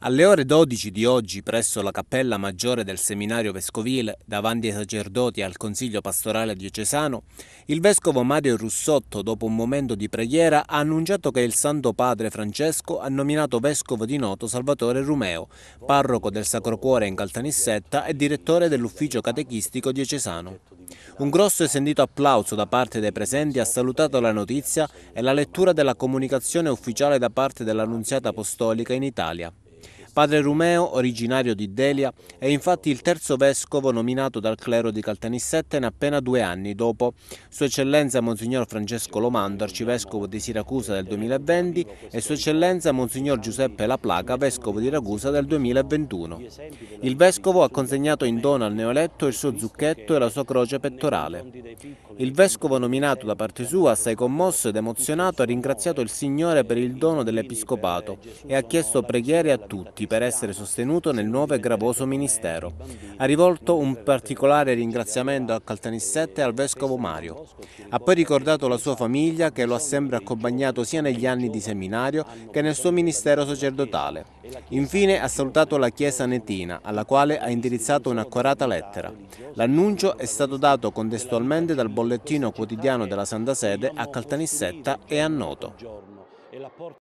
Alle ore 12 di oggi, presso la Cappella Maggiore del Seminario Vescovile, davanti ai sacerdoti e al Consiglio Pastorale Diocesano, il Vescovo Mario Russotto, dopo un momento di preghiera, ha annunciato che il Santo Padre Francesco ha nominato Vescovo di Noto Salvatore Rumeo, parroco del Sacro Cuore in Caltanissetta e direttore dell'Ufficio Catechistico Diocesano. Un grosso e sentito applauso da parte dei presenti ha salutato la notizia e la lettura della comunicazione ufficiale da parte dell'Annunziata Apostolica in Italia. Padre Rumeo, originario di Delia, è infatti il terzo vescovo nominato dal clero di Caltanissetta in appena due anni dopo Sua Eccellenza Monsignor Francesco Lomando, arcivescovo di Siracusa del 2020 e Sua Eccellenza Monsignor Giuseppe La Placa, vescovo di Ragusa del 2021. Il vescovo ha consegnato in dono al neoletto il suo zucchetto e la sua croce pettorale. Il vescovo nominato da parte sua, assai commosso ed emozionato, ha ringraziato il Signore per il dono dell'Episcopato e ha chiesto preghiere a tutti per essere sostenuto nel nuovo e gravoso ministero. Ha rivolto un particolare ringraziamento a Caltanissette e al vescovo Mario. Ha poi ricordato la sua famiglia che lo ha sempre accompagnato sia negli anni di seminario che nel suo ministero sacerdotale. Infine ha salutato la chiesa netina alla quale ha indirizzato un'accorata lettera. L'annuncio è stato dato contestualmente dal bollettino quotidiano della Santa Sede a Caltanissetta e a Noto.